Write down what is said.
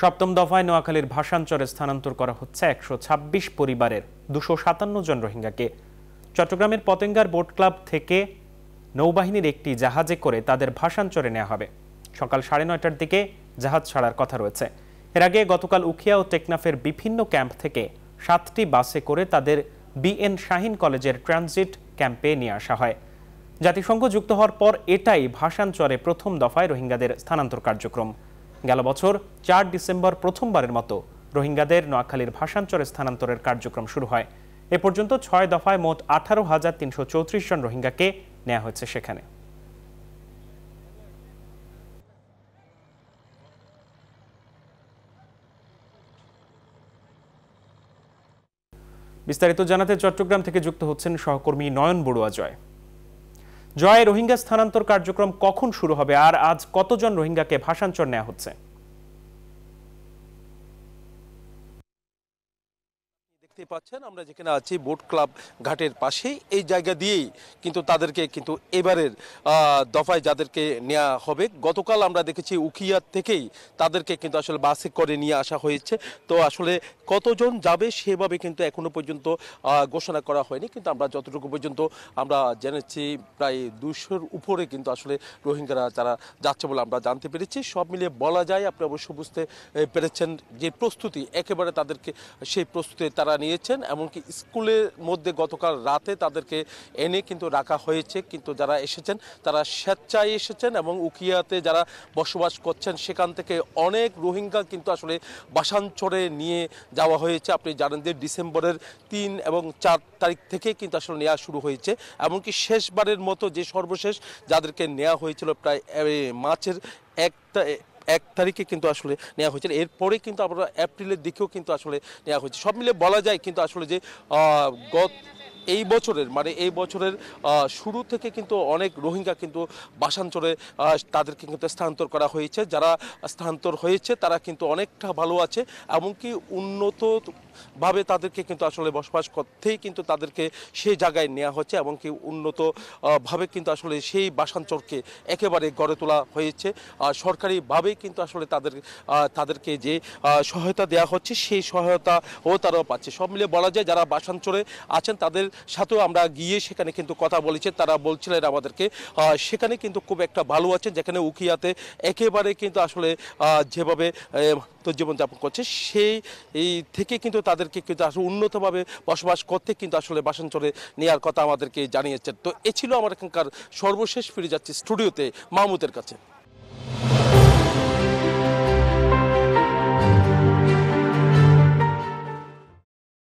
সপ্তম দফায় নোয়াখালীর ভাষাঞ্চরে স্থানান্তর করা হচ্ছে একশো ছাব্বিশ পরিবারের দুশো সাতান্ন জন রোহিঙ্গাকে চট্টগ্রামের পতেঙ্গার বোট ক্লাব থেকে নৌবাহিনীর একটি জাহাজে করে তাদের ভাষাঞ্চরে নেওয়া হবে সকাল সাড়ে নয়টার দিকে জাহাজ ছাড়ার কথা রয়েছে এর আগে গতকাল উখিয়া ও টেকনাফের বিভিন্ন ক্যাম্প থেকে সাতটি বাসে করে তাদের বিএন শাহিন কলেজের ট্রানজিট ক্যাম্পে নিয়ে আসা হয় জাতিসংঘ যুক্ত হওয়ার পর এটাই ভাষাঞ্চরে প্রথম দফায় রোহিঙ্গাদের স্থানান্তর কার্যক্রম গেল বছর চার ডিসেম্বর প্রথমবারের মতো রোহিঙ্গাদের নোয়াখালীর ভাষাঞ্চলে স্থানান্তরের কার্যক্রম শুরু হয় এ পর্যন্ত ছয় দফায় মোট আঠারো হাজার তিনশো চৌত্রিশ জন রোহিঙ্গাকে নেওয়া হয়েছে সেখানে বিস্তারিত জানাতে চট্টগ্রাম থেকে যুক্ত হচ্ছেন সহকর্মী নয়ন বড়ুয়া জয় জয়ে রোহিঙ্গা স্থানান্তর কার্যক্রম কখন শুরু হবে আর আজ কতজন রোহিঙ্গাকে ভাষান্তর নেওয়া হচ্ছে দেখতে পাচ্ছেন আমরা যেখানে আছি বোট ক্লাব ঘাটের পাশেই এই জায়গা দিয়েই কিন্তু তাদেরকে কিন্তু এবারের দফায় যাদেরকে নেওয়া হবে গতকাল আমরা দেখেছি উখিয়ার থেকেই তাদেরকে কিন্তু আসলে বাসে করে নিয়ে আসা হয়েছে তো আসলে কতজন যাবে সেভাবে কিন্তু এখনো পর্যন্ত ঘোষণা করা হয়নি কিন্তু আমরা যতটুকু পর্যন্ত আমরা জেনেছি প্রায় দুশোর উপরে কিন্তু আসলে রোহিঙ্গারা যারা যাচ্ছে বলে আমরা জানতে পেরেছি সব মিলিয়ে বলা যায় আপনি অবশ্য বুঝতে পেরেছেন যে প্রস্তুতি একেবারে তাদেরকে সেই প্রস্তুতি তারা জানিয়েছেন এমনকি স্কুলের মধ্যে গতকাল রাতে তাদেরকে এনে কিন্তু রাখা হয়েছে কিন্তু যারা এসেছেন তারা স্বেচ্ছায় এসেছেন এবং উকিয়াতে যারা বসবাস করছেন সেখান থেকে অনেক রোহিঙ্গা কিন্তু আসলে বাসাঞ্চরে নিয়ে যাওয়া হয়েছে আপনি জানেন যে ডিসেম্বরের তিন এবং চার তারিখ থেকে কিন্তু আসলে নেওয়া শুরু হয়েছে এমনকি শেষবারের মতো যে সর্বশেষ যাদেরকে নেওয়া হয়েছিল প্রায় মার্চের এক এক তারিখে কিন্তু আসলে নেওয়া হয়েছিল এরপরে কিন্তু আমরা এপ্রিলের দিকেও কিন্তু আসলে নেওয়া হয়েছে সব মিলে বলা যায় কিন্তু আসলে যে গত এই বছরের মানে এই বছরের শুরু থেকে কিন্তু অনেক রোহিঙ্গা কিন্তু বাসাঞ্চলে তাদেরকে কিন্তু স্থানান্তর করা হয়েছে যারা স্থানান্তর হয়েছে তারা কিন্তু অনেকটা ভালো আছে এমনকি উন্নত ভাবে তাদেরকে কিন্তু আসলে বসবাস করতেই কিন্তু তাদেরকে সেই জায়গায় নেওয়া হচ্ছে এবং কি উন্নত ভাবে কিন্তু আসলে সেই বাসাঞ্চলকে একেবারে গড়ে তোলা হয়েছে সরকারিভাবেই কিন্তু আসলে তাদের তাদেরকে যে সহায়তা দেওয়া হচ্ছে সেই সহায়তা ও তারাও পাচ্ছে সব মিলে বলা যায় যারা বাসাঞ্চলে আছেন তাদের সাথেও আমরা গিয়ে সেখানে কিন্তু কথা বলেছি তারা বলছিলেন আমাদেরকে সেখানে কিন্তু খুব একটা ভালো আছে যেখানে উকিয়াতে একেবারে কিন্তু আসলে যেভাবে তো জীবনযাপন করছে সেই থেকে কিন্তু তাদেরকে কিন্তু আসলে উন্নতভাবে বসবাস করতে কিন্তু আসলে বাসাঞ্চলে নেওয়ার কথা আমাদেরকে জানিয়েছেন তো এ ছিল আমার এখানকার সর্বশেষ ফিরে যাচ্ছি স্টুডিওতে মাহমুদের কাছে